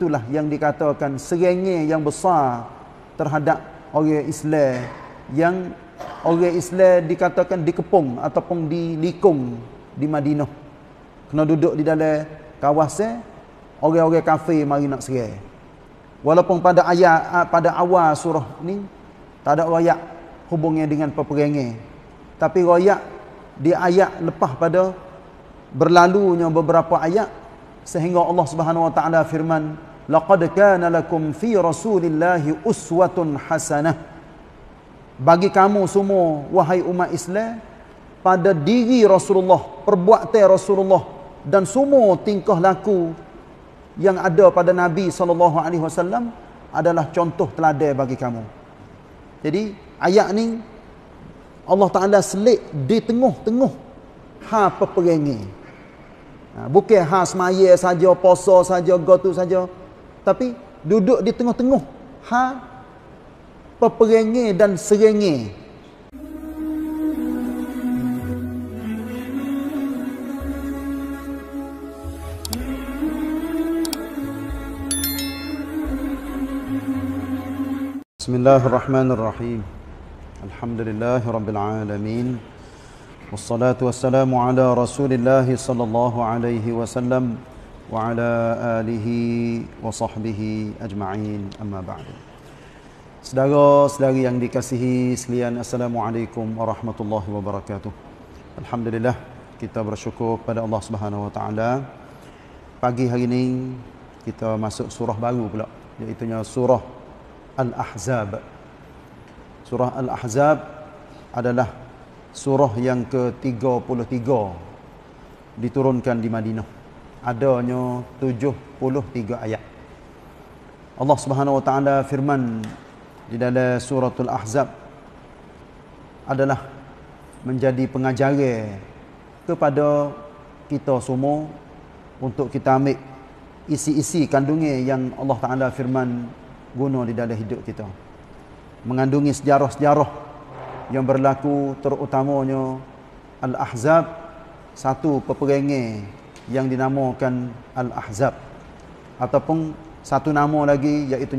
itulah yang dikatakan serengnya yang besar terhadap orang Islam yang orang Islam dikatakan dikepung ataupun dilikung di Madinah kena duduk di dalam kawasan eh, orang-orang kafir mari nak serai walaupun pada ayat ah, pada awal surah ni tak ada royak hubungnya dengan peperangan tapi royak di ayat lepas pada berlalunya beberapa ayat sehingga Allah Subhanahu wa taala firman laqad kana lakum fi rasulillah uswatun hasanah bagi kamu semua wahai umat Islam pada diri Rasulullah perbuatan Rasulullah dan semua tingkah laku yang ada pada Nabi sallallahu alaihi wasallam adalah contoh teladan bagi kamu jadi ayat ni Allah Taala selit di tengah-tengah ha peperangan bukan ha semaya saja puasa saja gotu saja tapi duduk di tengah-tengah ha peperengi dan serengi Bismillahirrahmanirrahim Alhamdulillahirrabbilalamin Wassalatu wassalamu ala rasulillahi sallallahu alaihi wasallam وعلى آله وصحبه أجمعين أما بعد Sedara sedari yang dikasihi selian Assalamualaikum warahmatullahi wabarakatuh Alhamdulillah kita bersyukur kepada Allah Subhanahu Wa Taala. Pagi hari ini kita masuk surah baru pula iaitu surah Al-Ahzab. Surah Al-Ahzab adalah surah yang ke-33 diturunkan di Madinah adanya 73 ayat. Allah Subhanahu Wa Taala firman di dalam suratul Ahzab adalah menjadi pengajaran kepada kita semua untuk kita ambil isi-isi kandungan yang Allah Taala firman guna di dalam hidup kita. Mengandungi sejarah-sejarah yang berlaku terutamanya Al-Ahzab satu peperangan yang dinamakan Al-Ahzab ataupun satu nama lagi iaitu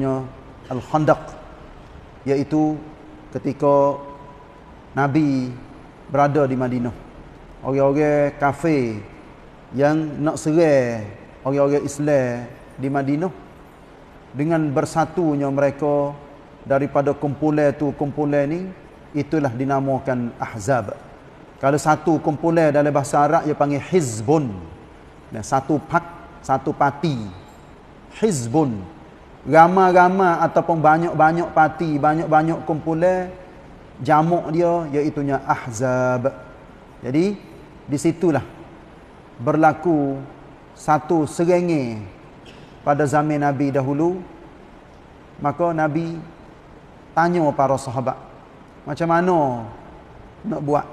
Al-Khandaq iaitu ketika Nabi berada di Madinah orang-orang kafir yang nak serai orang-orang Islam di Madinah dengan bersatunya mereka daripada kumpulan tu kumpulan ni itulah dinamakan Ahzab kalau satu kumpulan dalam bahasa Arab dia panggil Hizbun dan satu pak satu parti hizbun rama-rama ataupun banyak-banyak parti banyak-banyak kumpulan jamuk dia iaitu ahzab jadi di situlah berlaku satu serengenge pada zaman nabi dahulu maka nabi tanya para sahabat macam mana nak buat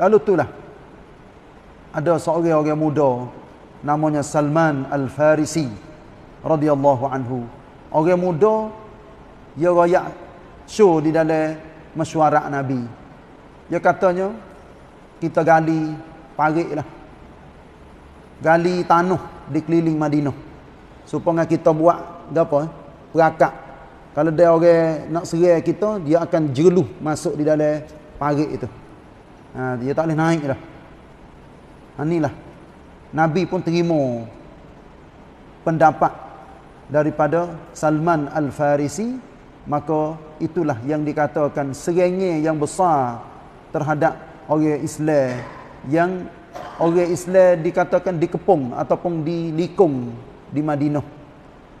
lalu itulah ada seorang orang muda namanya Salman Al-Farisi radhiyallahu anhu. Orang muda dia royak show di dalam mesyuarat Nabi. Dia katanya kita gali lah Gali tanah di keliling Madinah. Supaya kita buat apa? Perakak eh? kalau dia orang nak serai kita, dia akan jeluh masuk di dalam parit itu. Ha, dia tak boleh naik dah. Ha, inilah Nabi pun terima pendapat daripada Salman Al-Farisi maka itulah yang dikatakan serengi yang besar terhadap orang Islam yang orang Islam dikatakan dikepung ataupun dilikung di Madinah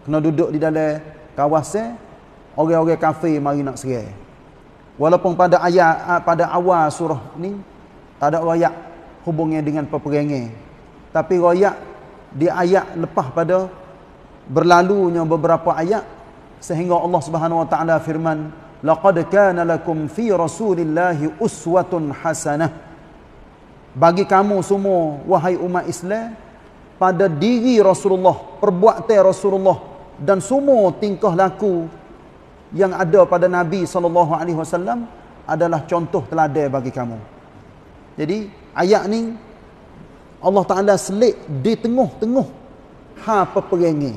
kena duduk di dalam kawasan orang-orang kafe mari nak serai walaupun pada ayat pada awal surah ni tak ada ayat hubungnya dengan peperangan tapi royak di ayat lepas pada berlalunya beberapa ayat sehingga Allah Subhanahu wa taala firman laqad kana lakum fi rasulillahi uswatun hasanah bagi kamu semua wahai umat Islam pada diri Rasulullah perbuatan Rasulullah dan semua tingkah laku yang ada pada Nabi sallallahu alaihi wasallam adalah contoh teladan bagi kamu jadi ayat ni Allah Ta'ala selik di tengah-tengah ha peperengi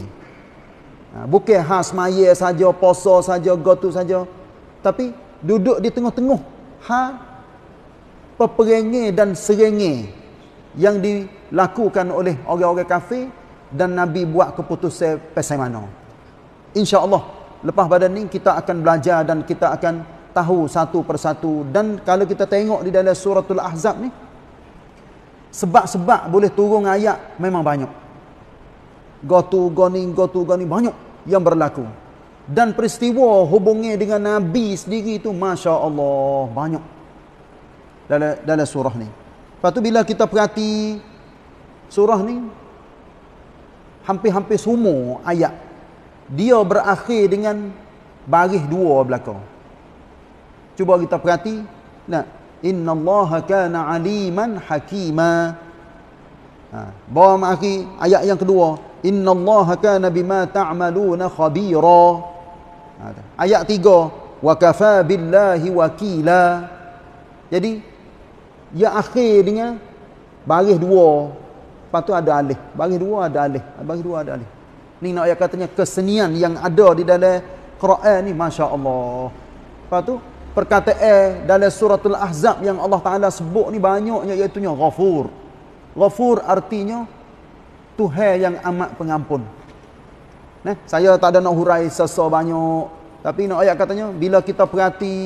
ha, bukan ha semaya saja poso saja gotu saja tapi duduk di tengah-tengah ha peperengi dan serengi yang dilakukan oleh orang-orang kafir dan Nabi buat keputusan pasal mana insyaAllah lepas badan ini kita akan belajar dan kita akan tahu satu persatu dan kalau kita tengok di dalam suratul ahzab ni sebab-sebab boleh turun ayat memang banyak. Gotu goni gotu goni banyak yang berlaku. Dan peristiwa hubungnya dengan nabi sendiri itu masya-Allah banyak. Dalam dalam surah ni. Patu bila kita perhati surah ni hampir-hampir semua ayat dia berakhir dengan baris dua belakang. Cuba kita perhati nak Inna Allah kana aliman hakima. Ha. Bawa maki ayat yang kedua. Inna Allah kana bima ta'amaluna khabira. Ha. Ayat tiga. Wa kafa billahi wakila. Jadi, ya akhir dengan baris dua. Lepas tu ada alih. Baris dua ada alih. Baris dua ada alih. Ni nak ayat katanya kesenian yang ada di dalam Quran ni. Masya Allah. Lepas tu, perkataan e dalam suratul ahzab yang Allah Ta'ala sebut ni banyaknya iaitu ghafur. Ghafur artinya Tuhan yang amat pengampun. Nah, saya tak ada nak hurai sesa banyak. Tapi nak ayat katanya, bila kita perhati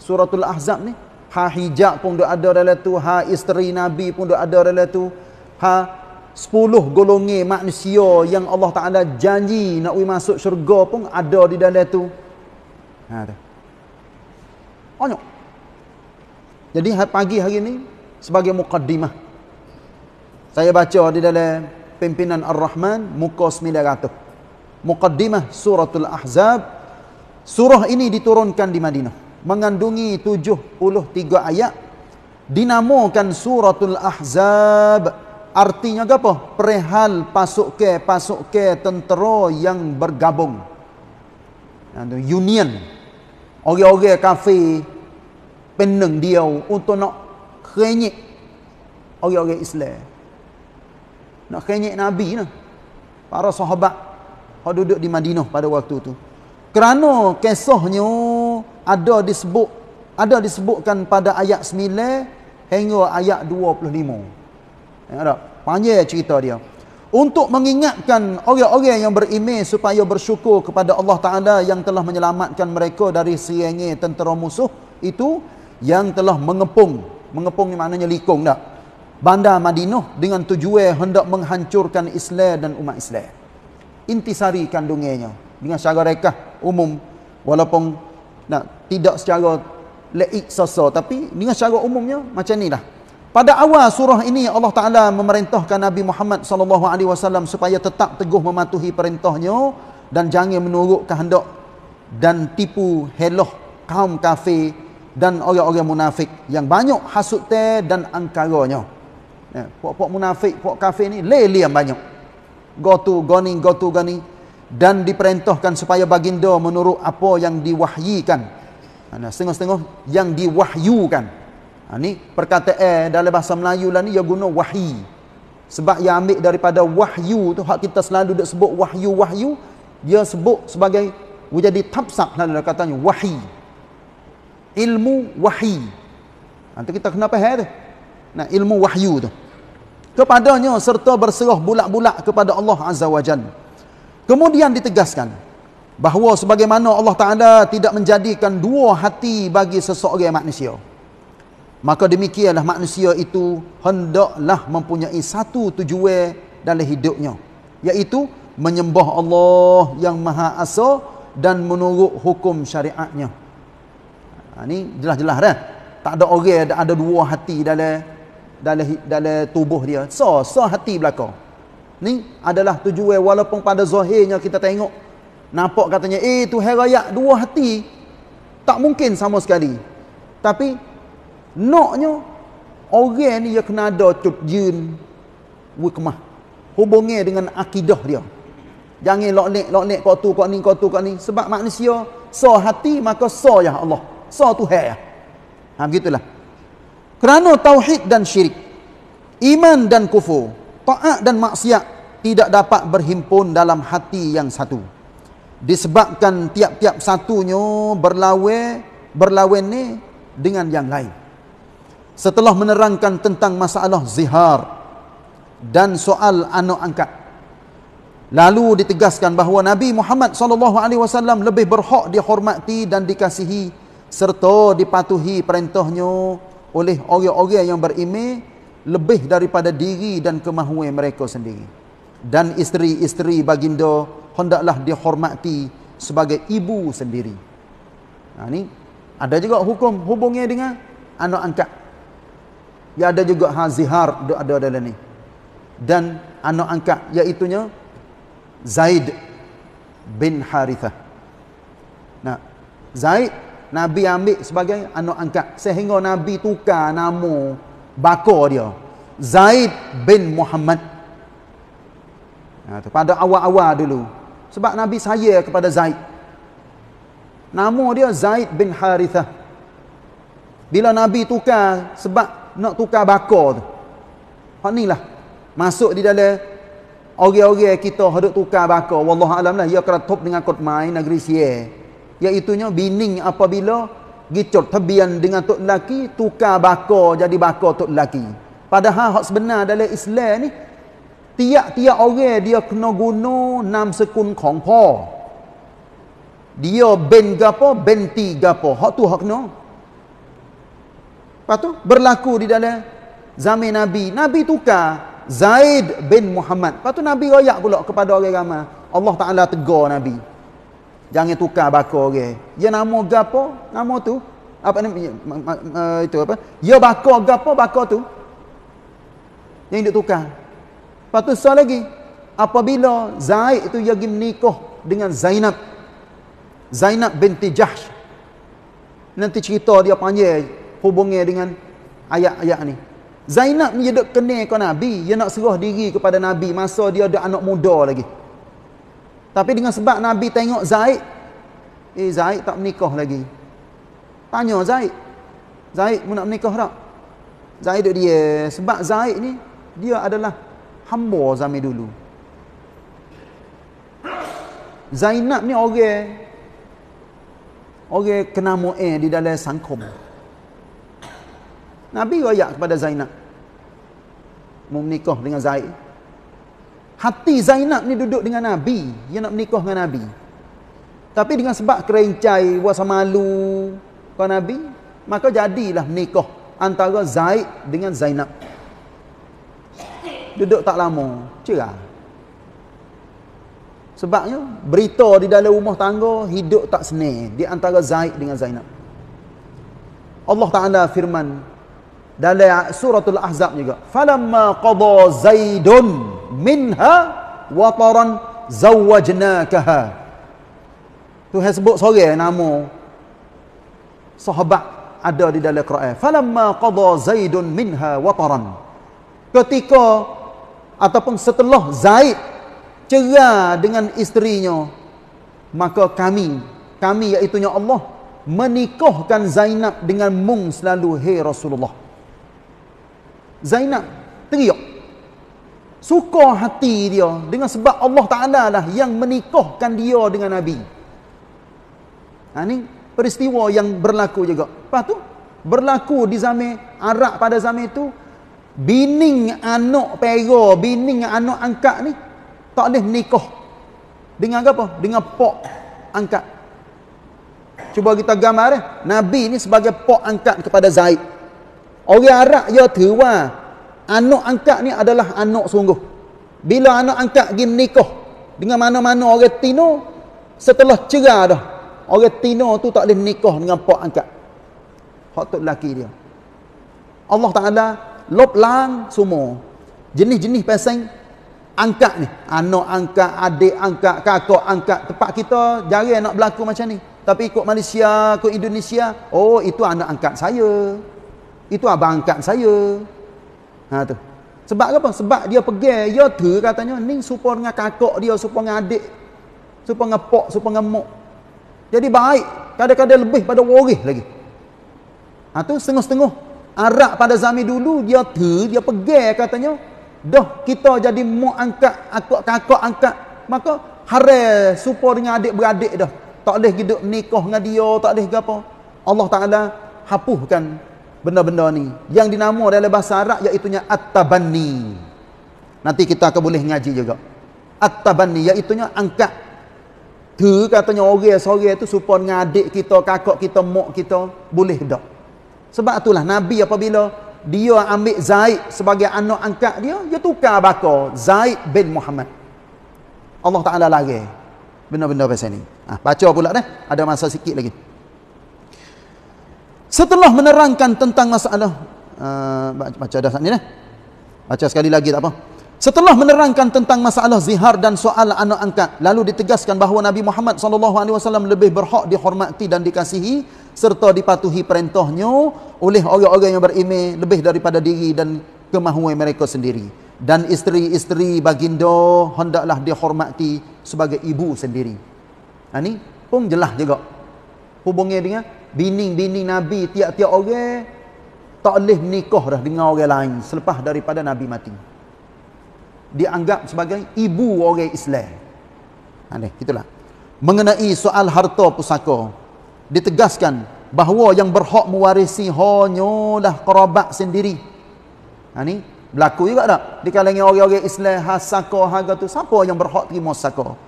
suratul ahzab ni, ha hijab pun dia ada dalam tu, ha isteri Nabi pun dia ada dalam tu, ha sepuluh golongi manusia yang Allah Ta'ala janji nak masuk syurga pun ada di dalam tu. Ha, tu. Banyak. Jadi ha- pagi hari ini sebagai mukaddimah. Saya baca di dalam pimpinan Ar-Rahman muka 900. Mukaddimah suratul Ahzab. Surah ini diturunkan di Madinah. Mengandungi 73 ayat. Dinamakan suratul Ahzab. Artinya apa? Perihal pasuk ke tentera yang bergabung. Union. Orang-orang kafe, Penang dia untuk nak Krenyik Orang-orang Islam Nak krenyik Nabi lah Para sahabat Yang duduk di Madinah pada waktu tu Kerana kisahnya Ada disebut Ada disebutkan pada ayat 9 Hingga ayat 25 Tengok tak? Panjang cerita dia untuk mengingatkan orang-orang yang berimej supaya bersyukur kepada Allah Taala yang telah menyelamatkan mereka dari siangnya tentera musuh itu yang telah mengepung mengepung ni maknanya likung dah bandar Madinah dengan tujuan hendak menghancurkan Islam dan umat Islam intisari kandungannya dengan secara rekah umum walaupun nak tidak secara leik sosok tapi dengan secara umumnya macam ni lah. Pada awal surah ini Allah Taala memerintahkan Nabi Muhammad sallallahu alaihi wasallam supaya tetap teguh mematuhi perintahnya dan jangan menurut kehendak dan tipu heloh kaum kafir dan orang-orang munafik yang banyak hasut teh dan angkaranya. Ya, puak-puak munafik, puak kafir ni leliam banyak. Gotu goni, gotu goni dan diperintahkan supaya baginda menurut apa yang diwahyikan. Ana setengah-setengah yang diwahyukan, Ha, ni perkataan eh, dalam bahasa Melayu lah ni dia guna wahyi. Sebab dia ambil daripada wahyu tu hak kita selalu duk sebut wahyu wahyu dia sebut sebagai menjadi tafsak dalam katanya wahyi. Ilmu wahyi. Nanti ha, kita kenapa faham tu. Nah ilmu wahyu tu. Kepadanya serta berserah bulat-bulat kepada Allah Azza wa Jalla. Kemudian ditegaskan bahawa sebagaimana Allah Taala tidak menjadikan dua hati bagi seseorang manusia. Maka demikianlah manusia itu hendaklah mempunyai satu tujuan dalam hidupnya. Iaitu menyembah Allah yang maha asa dan menurut hukum syariatnya. Ini ha, jelas-jelas dah. Tak ada orang ada, ada dua hati dalam dalam dalam tubuh dia. So, so hati belaka. Ni adalah tujuan walaupun pada zahirnya kita tengok nampak katanya eh tu herayak dua hati tak mungkin sama sekali. Tapi Noknya, orang ni dia kena ada tut jin wikmah. Hubungi dengan akidah dia. Jangan loklek, loklek, kau tu, kau ni, kau tu, kau ni. Sebab manusia, so hati, maka so ya Allah. So tu hai ya. Ha, begitulah. Kerana tauhid dan syirik, iman dan kufur, ta'at dan maksiat, tidak dapat berhimpun dalam hati yang satu. Disebabkan tiap-tiap satunya berlawan berlawan ni dengan yang lain setelah menerangkan tentang masalah zihar dan soal anak angkat. Lalu ditegaskan bahawa Nabi Muhammad sallallahu alaihi wasallam lebih berhak dihormati dan dikasihi serta dipatuhi perintahnya oleh orang-orang yang beriman lebih daripada diri dan kemahuan mereka sendiri. Dan isteri-isteri baginda hendaklah dihormati sebagai ibu sendiri. Nah, ha, ini ada juga hukum hubungnya dengan anak angkat. Ya ada juga ha zihar ada ada ni. Dan anak angkat iaitu nya Zaid bin Harithah. Nah, Zaid Nabi ambil sebagai anak angkat sehingga Nabi tukar nama bakar dia. Zaid bin Muhammad. Nah, pada awal-awal dulu sebab Nabi saya kepada Zaid. Nama dia Zaid bin Harithah. Bila Nabi tukar sebab nak tukar bakar tu. Hak ni lah. Masuk di dalam orang-orang kita hendak tukar bakar. Wallahu alam lah ia keratop dengan kot mai negeri Sie. Iaitu nya bining apabila gicot tabian dengan tok laki tukar bakar jadi bakar tok laki. Padahal hak sebenar dalam Islam ni tiap-tiap orang dia kena guna enam sekun kongpo. Dia ben gapo, benti gapo. Hak tu hak kena. No? Lepas tu berlaku di dalam zaman Nabi. Nabi tukar Zaid bin Muhammad. Lepas tu Nabi royak pula kepada orang ramah. Allah Taala tegur Nabi. Jangan tukar bakar orang. Okay. Ya nama gapo? Nama tu apa ni uh, itu apa? Ya bakar gapo bakar tu? Yang dia tukar. Lepas tu soal lagi. Apabila Zaid tu yang menikah dengan Zainab. Zainab binti Jahsy. Nanti cerita dia panjang hubungnya dengan ayat-ayat ni. Zainab ni duduk kenal ke Nabi. Dia nak serah diri kepada Nabi. Masa dia ada anak muda lagi. Tapi dengan sebab Nabi tengok Zaid. Eh Zaid tak menikah lagi. Tanya Zaid. Zaid pun nak menikah tak? Zaid duduk dia. Sebab Zaid ni dia adalah hamba zaman dulu. Zainab ni orang. Orang kena eh di dalam sangkum. Nabi royak kepada Zainab. Mau menikah dengan Zaid. Hati Zainab ni duduk dengan Nabi. Dia nak menikah dengan Nabi. Tapi dengan sebab kerencai, wasa malu kau Nabi, maka jadilah menikah antara Zaid dengan Zainab. Duduk tak lama, cerah. Sebabnya, berita di dalam rumah tangga, hidup tak senih di antara Zaid dengan Zainab. Allah Ta'ala firman, dalam Al ahzab juga falamma qada zaidun minha wataran zawajnakaha tu hai sebut seorang nama sahabat ada di dalam quran falamma qada zaidun minha wataran ketika ataupun setelah zaid cerai dengan isterinya maka kami kami iaitu nya Allah menikahkan Zainab dengan mung selalu hai Rasulullah Zainab teriak. Suka hati dia dengan sebab Allah Ta'ala lah yang menikahkan dia dengan Nabi. Ha, ini peristiwa yang berlaku juga. Lepas tu, berlaku di zaman Arab pada zaman itu, bining anak pera, bining anak angkat ni, tak boleh menikah. Dengan apa? Dengan pok angkat. Cuba kita gambar eh. Nabi ni sebagai pok angkat kepada Zaid. Orang Arab dia ya terwa anak angkat ni adalah anak sungguh. Bila anak angkat pergi menikah dengan mana-mana orang Tino setelah cerai dah. Orang Tino tu tak boleh nikah dengan pak angkat. Hak tu lelaki dia. Allah Taala lop lang semua. Jenis-jenis pasang angkat ni, anak angkat, adik angkat, kakak angkat. Tempat kita jarang nak berlaku macam ni. Tapi ikut Malaysia, ikut Indonesia, oh itu anak angkat saya itu abang angkat saya ha tu sebab apa sebab dia pergi dia tu katanya ning serupa dengan kakak dia serupa dengan adik serupa dengan pak serupa dengan mak jadi baik kadang-kadang lebih pada waris lagi ha tu setengah-setengah arak pada zaman dulu dia tu dia pergi katanya dah kita jadi mak angkat akak kakak angkat maka haral serupa dengan adik-beradik dah tak boleh hidup nikah dengan dia tak boleh apa Allah Taala hapuskan benda-benda ni yang dinama dalam bahasa Arab iaitu at-tabanni nanti kita akan boleh ngaji juga at-tabanni iaitu angkat ke katanya orang-orang tu supaya dengan adik kita kakak kita mak kita boleh dak sebab itulah nabi apabila dia ambil Zaid sebagai anak angkat dia dia tukar bakar Zaid bin Muhammad Allah Taala lagi benda-benda pasal ni ah baca pula dah ada masa sikit lagi Setelah menerangkan tentang masalah uh, baca dah sat ni dah. Baca sekali lagi tak apa. Setelah menerangkan tentang masalah zihar dan soal anak angkat, lalu ditegaskan bahawa Nabi Muhammad sallallahu alaihi wasallam lebih berhak dihormati dan dikasihi serta dipatuhi perintahnya oleh orang-orang yang beriman lebih daripada diri dan kemahuan mereka sendiri dan isteri-isteri baginda hendaklah dihormati sebagai ibu sendiri. Ini ha, ni pun jelas juga hubungi dengan bini-bini Nabi tiap-tiap orang tak boleh nikah dah dengan orang lain selepas daripada Nabi mati. Dianggap sebagai ibu orang Islam. Aneh, ha, itulah. Mengenai soal harta pusaka, ditegaskan bahawa yang berhak mewarisi hanyalah kerabat sendiri. Ha ni, berlaku juga tak? Di kalangan orang-orang Islam, hasaka, haga tu, siapa yang berhak terima saka?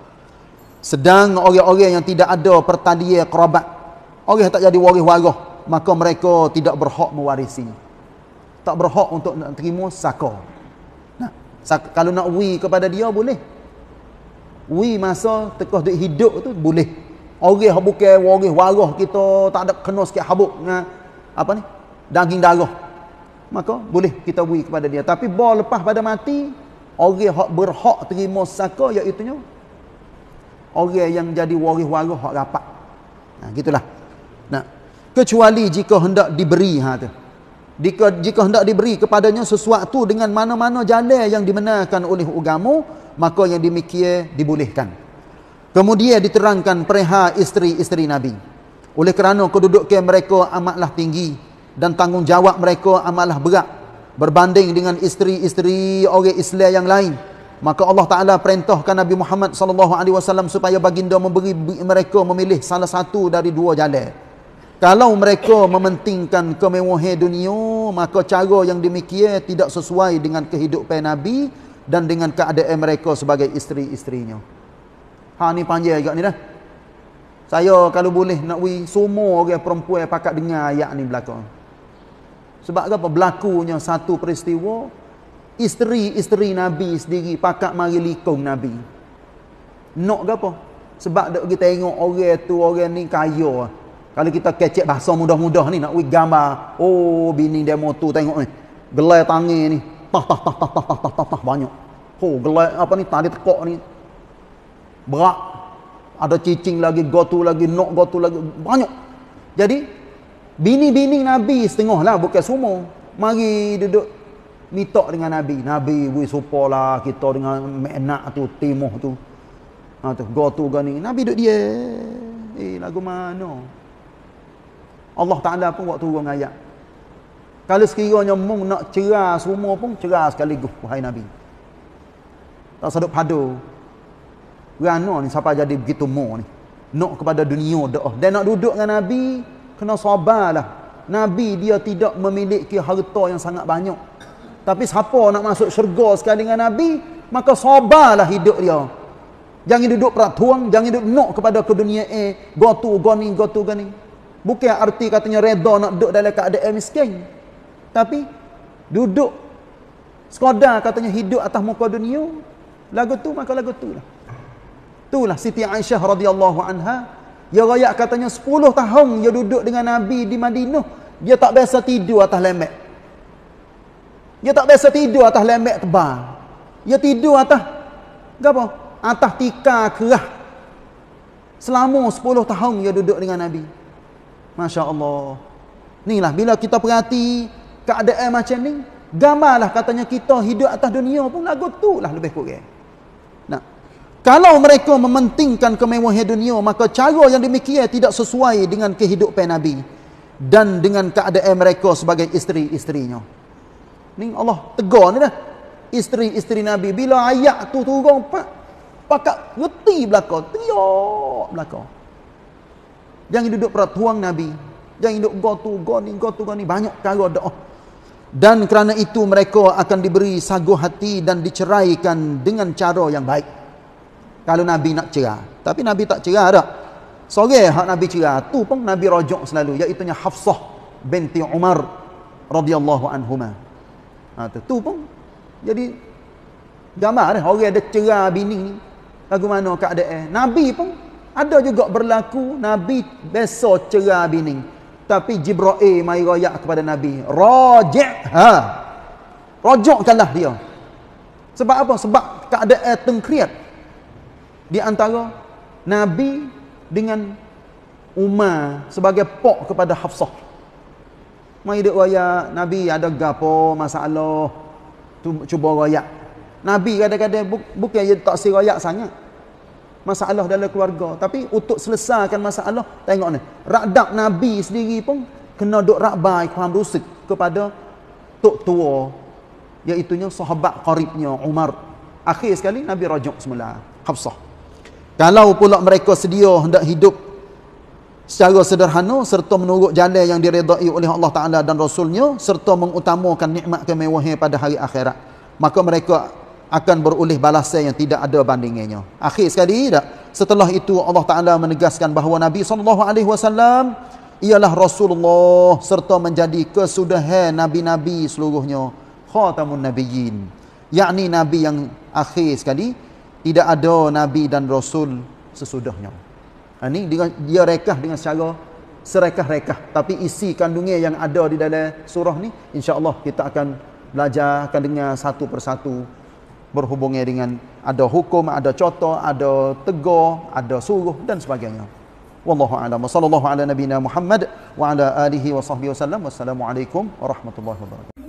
Sedang orang-orang yang tidak ada pertalian kerabat, Orang tak jadi waris warah, maka mereka tidak berhak mewarisi. Tak berhak untuk nak terima saka. Nah, Kalau nak wui kepada dia, boleh. wui masa tekah duit hidup tu, boleh. Orang bukan waris warah kita, tak ada kena sikit habuk dengan apa ni? daging darah. Maka boleh kita wui kepada dia. Tapi bawa lepas pada mati, orang yang berhak terima saka, iaitu orang yang jadi waris warah, hak rapat. Nah, gitulah. Nah. Kecuali jika hendak diberi ha tu. Jika, jika hendak diberi kepadanya sesuatu dengan mana-mana jalan yang dimenangkan oleh agama, maka yang demikian dibolehkan. Kemudian diterangkan perihal isteri-isteri Nabi. Oleh kerana kedudukan mereka amatlah tinggi dan tanggungjawab mereka amatlah berat berbanding dengan isteri-isteri orang Islam yang lain. Maka Allah Taala perintahkan Nabi Muhammad SAW supaya baginda memberi mereka memilih salah satu dari dua jalan. Kalau mereka mementingkan kemewahan dunia, maka cara yang demikian tidak sesuai dengan kehidupan Nabi dan dengan keadaan mereka sebagai isteri-isterinya. Ha ni panjang agak ni dah. Saya kalau boleh nak we semua orang perempuan pakat dengar ayat ni belakang. Sebab apa? Berlakunya satu peristiwa isteri-isteri Nabi sendiri pakat mari likung Nabi. Nak apa? Sebab dak kita tengok orang tu orang ni kaya kalau kita kecek bahasa mudah-mudah ni nak wig gambar. Oh, bini dia motor tengok ni. Gelai tangan ni. Tah, tah, tah, tah, tah, tah, tah, tah, tah, banyak. Oh, gelai apa ni, tadi tekok ni. berak Ada cicing lagi, gotu lagi, nok gotu lagi. Banyak. Jadi, bini-bini Nabi setengah lah, bukan semua. Mari duduk mitok dengan Nabi. Nabi, we support lah, kita dengan menak tu, timuh tu. Ha, tu gotu gani. Nabi duduk dia. Eh, lagu mana? Allah Ta'ala pun waktu turun ayat kalau sekiranya mung nak cerah semua pun cerah sekaligus wahai Nabi tak sedap padu rana ni siapa jadi begitu mu ni nak kepada dunia dah dan nak duduk dengan Nabi kena sabarlah Nabi dia tidak memiliki harta yang sangat banyak tapi siapa nak masuk syurga sekali dengan Nabi maka sabarlah hidup dia jangan duduk peraturan, jangan duduk nak kepada ke dunia eh gotu goni gotu goni go Bukan arti katanya reda nak duduk dalam keadaan miskin. Tapi duduk sekoda katanya hidup atas muka dunia. Lagu tu maka lagu tu lah. Itulah Siti Aisyah radhiyallahu anha. Dia rakyat katanya 10 tahun dia duduk dengan Nabi di Madinah. Dia tak biasa tidur atas lemak. Dia tak biasa tidur atas lemak tebal. Dia tidur atas apa? Atas tikar kerah. Selama 10 tahun dia duduk dengan Nabi. Masya Allah. Inilah, bila kita perhati keadaan macam ni, gambarlah katanya kita hidup atas dunia pun lagu tu lah lebih kurang. Nah, kalau mereka mementingkan kemewahan dunia, maka cara yang demikian tidak sesuai dengan kehidupan Nabi dan dengan keadaan mereka sebagai isteri-isterinya. Ni Allah tegur ni dah. Isteri-isteri Nabi. Bila ayat tu turun, pak, pakat reti belakang. Teriak belakang. Jangan duduk peratuang Nabi. Jangan duduk gotu, goni, gotu, goni. Banyak cara doa. Dan kerana itu mereka akan diberi sagu hati dan diceraikan dengan cara yang baik. Kalau Nabi nak cerah. Tapi Nabi tak cerah tak? Sore hak Nabi cerah. Tu pun Nabi rojok selalu. Iaitunya Hafsah binti Umar radhiyallahu anhumah. Ha, tu, pun. Jadi, gambar dah. Orang ada cerah bini ni. Lagu mana keadaan. Nabi pun ada juga berlaku Nabi biasa cerai bini. Tapi Jibra'il mai rayak kepada Nabi. Raja'ha. Rajukkanlah dia. Sebab apa? Sebab keadaan tengkriat. Di antara Nabi dengan Umar sebagai pok kepada Hafsah. Mai dia rayak, Nabi ada gapo masalah. Tu, cuba rayak. Nabi kadang-kadang bukan dia tak si rayak sangat masalah dalam keluarga. Tapi untuk selesaikan masalah, tengok ni. Radab Nabi sendiri pun kena duk rakbai kuam rusik kepada tok tua. Iaitunya sahabat qaribnya Umar. Akhir sekali Nabi rajuk semula. Hafsah. Kalau pula mereka sedia hendak hidup secara sederhana serta menurut jalan yang diredai oleh Allah Ta'ala dan Rasulnya serta mengutamakan nikmat kemewahnya pada hari akhirat. Maka mereka akan beroleh balasan yang tidak ada bandingnya. Akhir sekali tak? Setelah itu Allah Taala menegaskan bahawa Nabi sallallahu alaihi wasallam ialah Rasulullah serta menjadi kesudahan nabi-nabi seluruhnya, khatamun nabiyyin. Yakni nabi yang akhir sekali tidak ada nabi dan rasul sesudahnya. Ini ha, dengan dia rekah dengan secara serekah-rekah tapi isi kandungnya yang ada di dalam surah ni insya-Allah kita akan belajar akan dengar satu persatu Berhubungnya dengan ada hukum, ada contoh, ada tegur, ada suruh dan sebagainya. Wallahu a'lam. Wassallallahu ala nabiyyina Muhammad wa ala alihi wa sahbihi wasallam. Wassalamualaikum warahmatullahi wabarakatuh.